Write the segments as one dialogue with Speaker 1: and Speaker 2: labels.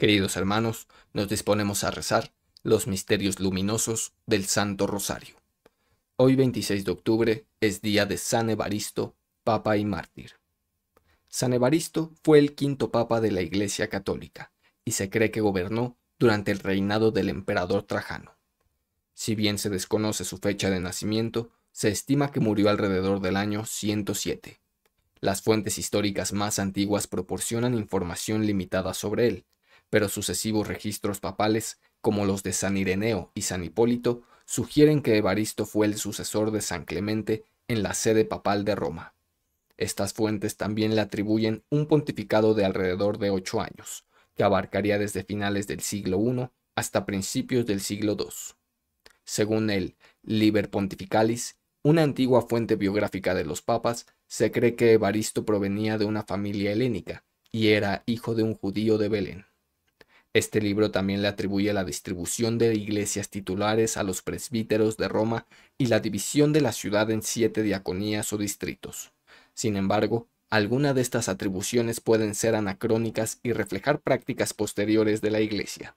Speaker 1: Queridos hermanos, nos disponemos a rezar los misterios luminosos del Santo Rosario. Hoy 26 de octubre es día de San Evaristo, Papa y Mártir. San Evaristo fue el quinto Papa de la Iglesia Católica y se cree que gobernó durante el reinado del emperador Trajano. Si bien se desconoce su fecha de nacimiento, se estima que murió alrededor del año 107. Las fuentes históricas más antiguas proporcionan información limitada sobre él, pero sucesivos registros papales, como los de San Ireneo y San Hipólito, sugieren que Evaristo fue el sucesor de San Clemente en la sede papal de Roma. Estas fuentes también le atribuyen un pontificado de alrededor de ocho años, que abarcaría desde finales del siglo I hasta principios del siglo II. Según el Liber Pontificalis, una antigua fuente biográfica de los papas, se cree que Evaristo provenía de una familia helénica y era hijo de un judío de Belén. Este libro también le atribuye la distribución de iglesias titulares a los presbíteros de Roma y la división de la ciudad en siete diaconías o distritos. Sin embargo, algunas de estas atribuciones pueden ser anacrónicas y reflejar prácticas posteriores de la iglesia.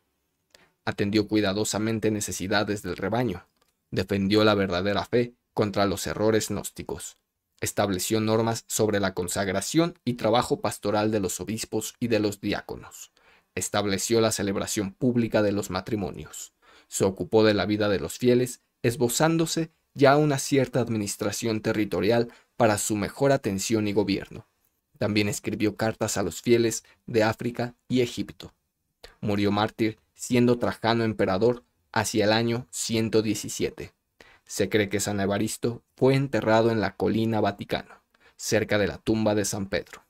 Speaker 1: Atendió cuidadosamente necesidades del rebaño, defendió la verdadera fe contra los errores gnósticos, estableció normas sobre la consagración y trabajo pastoral de los obispos y de los diáconos estableció la celebración pública de los matrimonios, se ocupó de la vida de los fieles, esbozándose ya una cierta administración territorial para su mejor atención y gobierno. También escribió cartas a los fieles de África y Egipto. Murió mártir siendo Trajano emperador hacia el año 117. Se cree que San Evaristo fue enterrado en la colina Vaticano, cerca de la tumba de San Pedro.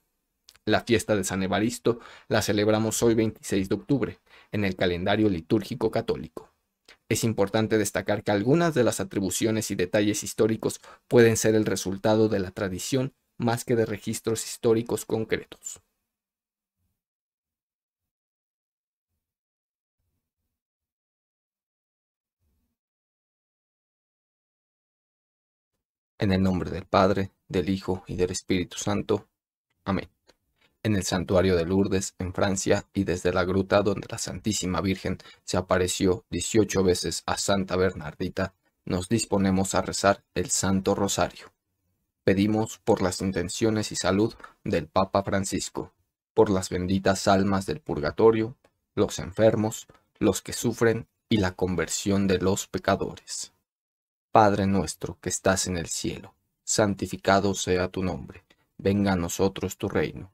Speaker 1: La fiesta de San Evaristo la celebramos hoy 26 de octubre en el calendario litúrgico católico. Es importante destacar que algunas de las atribuciones y detalles históricos pueden ser el resultado de la tradición más que de registros históricos concretos. En el nombre del Padre, del Hijo y del Espíritu Santo. Amén en el santuario de Lourdes, en Francia, y desde la gruta donde la Santísima Virgen se apareció 18 veces a Santa Bernardita, nos disponemos a rezar el Santo Rosario. Pedimos por las intenciones y salud del Papa Francisco, por las benditas almas del purgatorio, los enfermos, los que sufren y la conversión de los pecadores. Padre nuestro que estás en el cielo, santificado sea tu nombre, venga a nosotros tu reino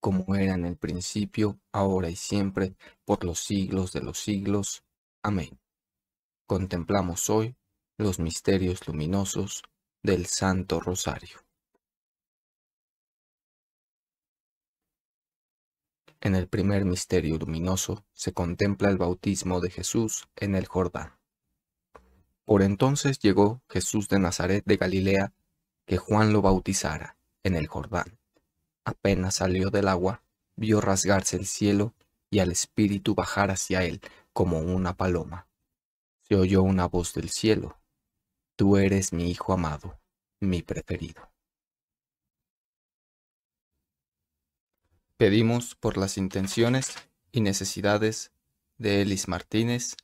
Speaker 1: como era en el principio, ahora y siempre, por los siglos de los siglos. Amén. Contemplamos hoy los misterios luminosos del Santo Rosario. En el primer misterio luminoso se contempla el bautismo de Jesús en el Jordán. Por entonces llegó Jesús de Nazaret de Galilea, que Juan lo bautizara en el Jordán Apenas salió del agua, vio rasgarse el cielo y al espíritu bajar hacia él como una paloma. Se oyó una voz del cielo. Tú eres mi hijo amado, mi preferido. Pedimos por las intenciones y necesidades de Elis Martínez,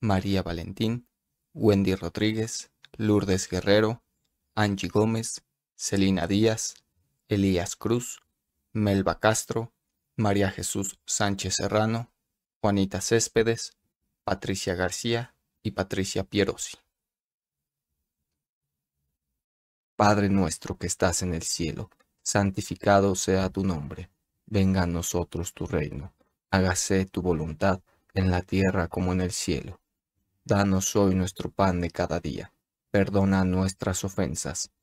Speaker 1: María Valentín, Wendy Rodríguez, Lourdes Guerrero, Angie Gómez, Celina Díaz, Elías Cruz, Melba Castro, María Jesús Sánchez Serrano, Juanita Céspedes, Patricia García y Patricia Pierosi. Padre nuestro que estás en el cielo, santificado sea tu nombre, venga a nosotros tu reino, hágase tu voluntad en la tierra como en el cielo. Danos hoy nuestro pan de cada día, perdona nuestras ofensas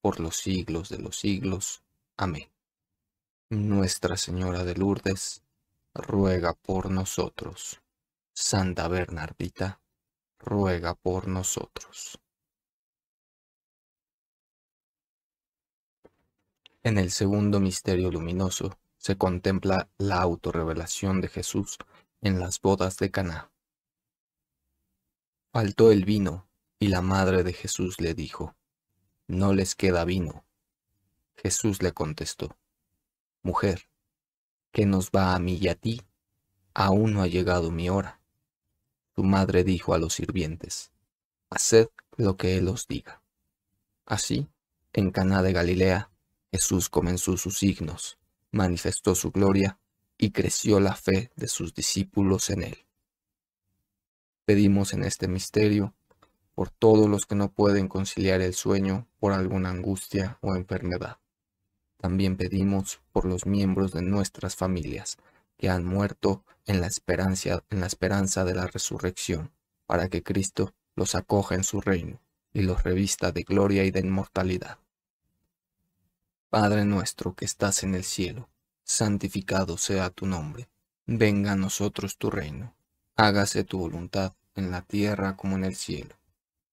Speaker 1: por los siglos de los siglos. Amén. Nuestra Señora de Lourdes, ruega por nosotros. Santa Bernardita, ruega por nosotros. En el segundo misterio luminoso se contempla la autorrevelación de Jesús en las bodas de Caná. Faltó el vino y la madre de Jesús le dijo: no les queda vino. Jesús le contestó, Mujer, ¿qué nos va a mí y a ti? Aún no ha llegado mi hora. Su madre dijo a los sirvientes, Haced lo que él os diga. Así, en Caná de Galilea, Jesús comenzó sus signos, manifestó su gloria y creció la fe de sus discípulos en él. Pedimos en este misterio por todos los que no pueden conciliar el sueño por alguna angustia o enfermedad. También pedimos por los miembros de nuestras familias que han muerto en la esperanza, en la esperanza de la resurrección, para que Cristo los acoja en su reino y los revista de gloria y de inmortalidad. Padre nuestro que estás en el cielo, santificado sea tu nombre. Venga a nosotros tu reino. Hágase tu voluntad en la tierra como en el cielo.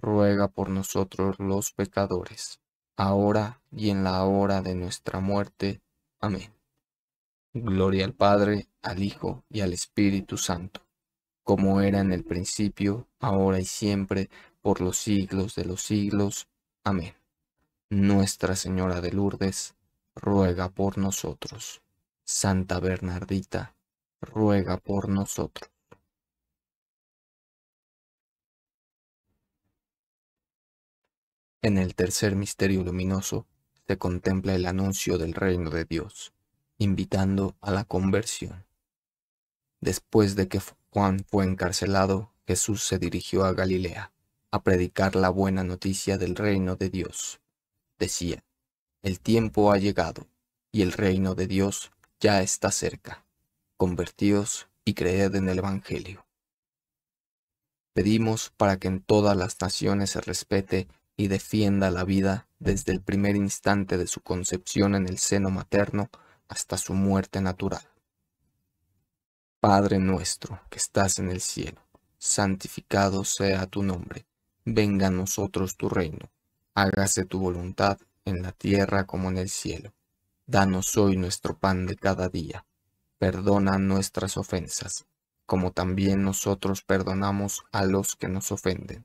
Speaker 1: ruega por nosotros los pecadores, ahora y en la hora de nuestra muerte. Amén. Gloria al Padre, al Hijo y al Espíritu Santo, como era en el principio, ahora y siempre, por los siglos de los siglos. Amén. Nuestra Señora de Lourdes, ruega por nosotros. Santa Bernardita, ruega por nosotros. En el tercer misterio luminoso se contempla el anuncio del reino de Dios, invitando a la conversión. Después de que Juan fue encarcelado, Jesús se dirigió a Galilea a predicar la buena noticia del reino de Dios. Decía, el tiempo ha llegado y el reino de Dios ya está cerca. Convertíos y creed en el Evangelio. Pedimos para que en todas las naciones se respete y defienda la vida desde el primer instante de su concepción en el seno materno hasta su muerte natural. Padre nuestro que estás en el cielo, santificado sea tu nombre, venga a nosotros tu reino, hágase tu voluntad en la tierra como en el cielo. Danos hoy nuestro pan de cada día, perdona nuestras ofensas, como también nosotros perdonamos a los que nos ofenden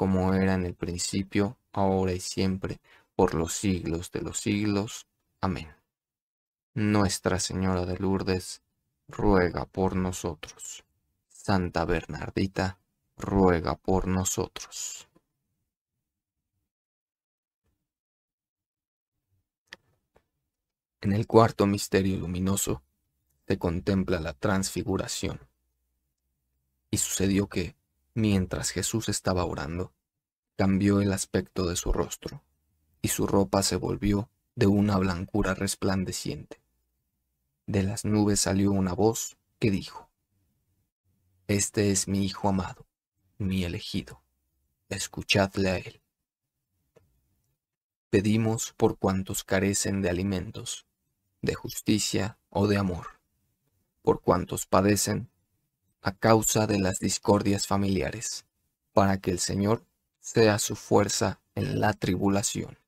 Speaker 1: como era en el principio, ahora y siempre, por los siglos de los siglos. Amén. Nuestra Señora de Lourdes, ruega por nosotros. Santa Bernardita, ruega por nosotros. En el cuarto misterio luminoso se contempla la transfiguración. Y sucedió que, Mientras Jesús estaba orando, cambió el aspecto de su rostro, y su ropa se volvió de una blancura resplandeciente. De las nubes salió una voz que dijo, Este es mi Hijo amado, mi elegido, escuchadle a él. Pedimos por cuantos carecen de alimentos, de justicia o de amor, por cuantos padecen a causa de las discordias familiares, para que el Señor sea su fuerza en la tribulación.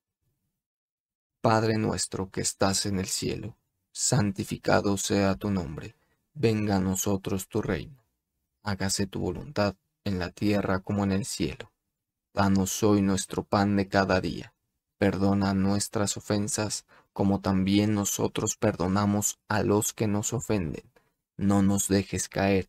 Speaker 1: Padre nuestro que estás en el cielo, santificado sea tu nombre, venga a nosotros tu reino, hágase tu voluntad en la tierra como en el cielo. Danos hoy nuestro pan de cada día, perdona nuestras ofensas como también nosotros perdonamos a los que nos ofenden. No nos dejes caer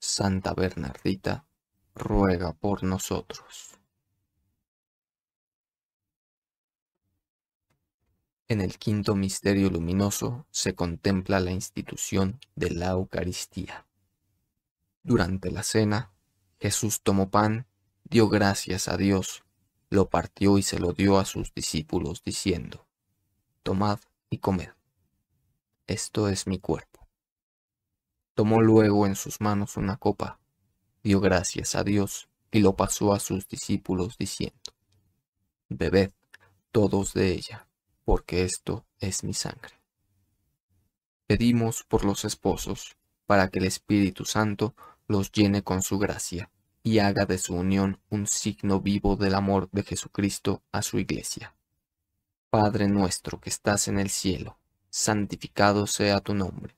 Speaker 1: Santa Bernardita, ruega por nosotros. En el quinto misterio luminoso se contempla la institución de la Eucaristía. Durante la cena, Jesús tomó pan, dio gracias a Dios, lo partió y se lo dio a sus discípulos diciendo, Tomad y comed. Esto es mi cuerpo. Tomó luego en sus manos una copa, dio gracias a Dios y lo pasó a sus discípulos diciendo, Bebed todos de ella, porque esto es mi sangre. Pedimos por los esposos, para que el Espíritu Santo los llene con su gracia y haga de su unión un signo vivo del amor de Jesucristo a su iglesia. Padre nuestro que estás en el cielo, santificado sea tu nombre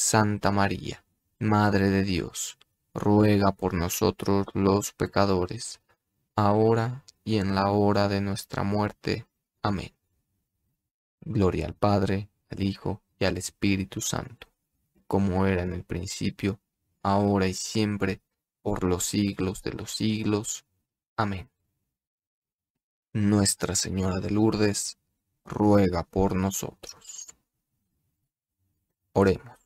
Speaker 1: Santa María, Madre de Dios, ruega por nosotros los pecadores, ahora y en la hora de nuestra muerte. Amén. Gloria al Padre, al Hijo y al Espíritu Santo, como era en el principio, ahora y siempre, por los siglos de los siglos. Amén. Nuestra Señora de Lourdes, ruega por nosotros. Oremos.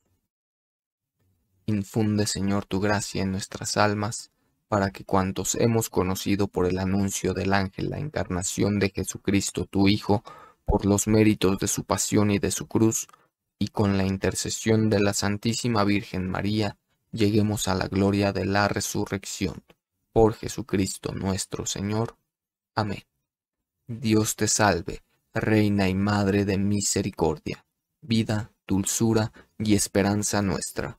Speaker 1: Infunde, Señor, tu gracia en nuestras almas, para que cuantos hemos conocido por el anuncio del ángel la encarnación de Jesucristo, tu Hijo, por los méritos de su pasión y de su cruz, y con la intercesión de la Santísima Virgen María, lleguemos a la gloria de la resurrección. Por Jesucristo nuestro Señor. Amén. Dios te salve, Reina y Madre de Misericordia, vida, dulzura y esperanza nuestra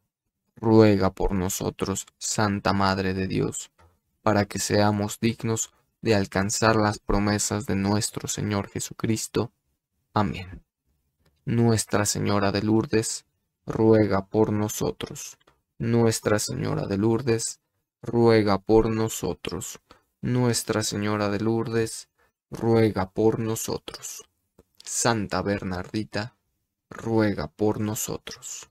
Speaker 1: ruega por nosotros, Santa Madre de Dios, para que seamos dignos de alcanzar las promesas de nuestro Señor Jesucristo. Amén. Nuestra Señora de Lourdes, ruega por nosotros. Nuestra Señora de Lourdes, ruega por nosotros. Nuestra Señora de Lourdes, ruega por nosotros. Santa Bernardita, ruega por nosotros.